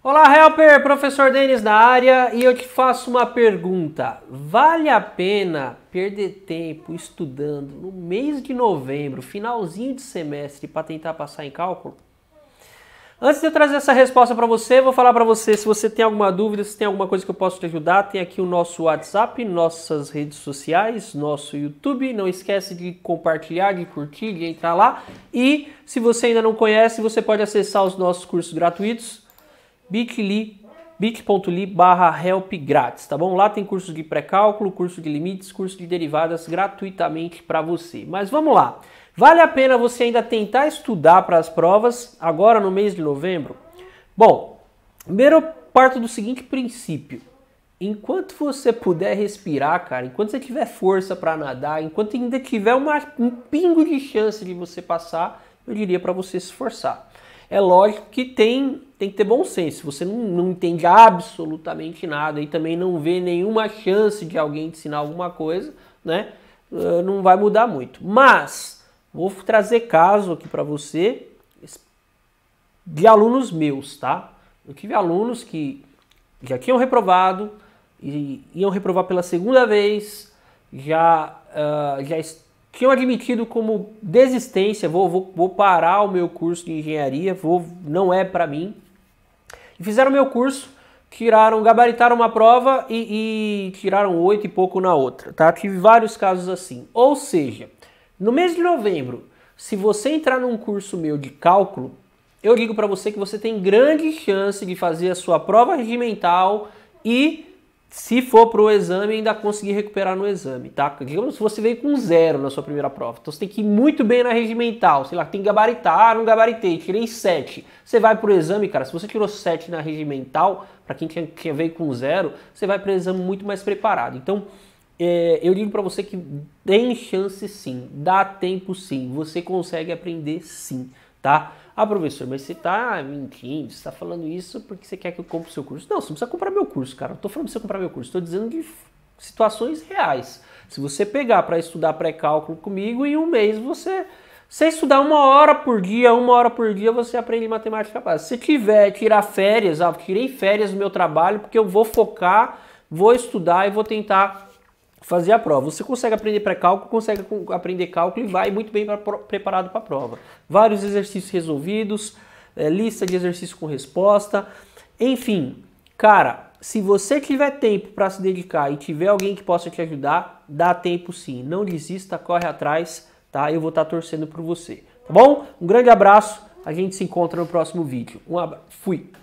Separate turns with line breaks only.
Olá, Helper! Professor Denis da área e eu te faço uma pergunta. Vale a pena perder tempo estudando no mês de novembro, finalzinho de semestre, para tentar passar em cálculo? Antes de eu trazer essa resposta para você, vou falar para você se você tem alguma dúvida, se tem alguma coisa que eu posso te ajudar, tem aqui o nosso WhatsApp, nossas redes sociais, nosso YouTube. Não esquece de compartilhar, de curtir, de entrar lá. E se você ainda não conhece, você pode acessar os nossos cursos gratuitos bit.ly bit.ly barra help grátis, tá bom? Lá tem curso de pré-cálculo, curso de limites, curso de derivadas gratuitamente para você. Mas vamos lá. Vale a pena você ainda tentar estudar para as provas agora no mês de novembro? Bom, primeiro eu parto do seguinte princípio. Enquanto você puder respirar, cara, enquanto você tiver força para nadar, enquanto ainda tiver uma, um pingo de chance de você passar, eu diria para você se esforçar. É lógico que tem, tem que ter bom senso. Você não, não entende absolutamente nada e também não vê nenhuma chance de alguém te ensinar alguma coisa, né? Eh, não vai mudar muito. Mas vou trazer caso aqui para você de alunos meus, tá? Eu tive alunos que já tinham reprovado e iam reprovar pela segunda vez, já, uh, já tinham admitido como desistência, vou, vou, vou parar o meu curso de engenharia, vou, não é para mim. E fizeram meu curso, tiraram, gabaritaram uma prova e, e tiraram oito e pouco na outra, tá? Tive vários casos assim. Ou seja, no mês de novembro, se você entrar num curso meu de cálculo, eu digo para você que você tem grande chance de fazer a sua prova regimental e se for para o exame, ainda conseguir recuperar no exame, tá? Digamos se você veio com zero na sua primeira prova. Então você tem que ir muito bem na regimental, sei lá, tem que gabaritar, ah, não gabaritei, tirei sete. Você vai para o exame, cara, se você tirou sete na regimental, para quem tinha, tinha, veio com zero, você vai para o exame muito mais preparado. Então, é, eu digo para você que tem chance sim, dá tempo sim, você consegue aprender sim tá? Ah, professor, mas você está mentindo, você tá falando isso porque você quer que eu compre o seu curso. Não, você não precisa comprar meu curso, cara. Não estou falando para você comprar meu curso, estou dizendo de situações reais. Se você pegar para estudar pré-cálculo comigo, em um mês você. Se estudar uma hora por dia, uma hora por dia, você aprende matemática básica. Se tiver tirar férias, ah, tirei férias do meu trabalho, porque eu vou focar, vou estudar e vou tentar fazer a prova. Você consegue aprender pré-cálculo, consegue aprender cálculo e vai muito bem pra, preparado para a prova. Vários exercícios resolvidos, é, lista de exercícios com resposta. Enfim, cara, se você tiver tempo para se dedicar e tiver alguém que possa te ajudar, dá tempo sim. Não desista, corre atrás, tá? Eu vou estar tá torcendo por você, tá bom? Um grande abraço, a gente se encontra no próximo vídeo. Um abraço, fui!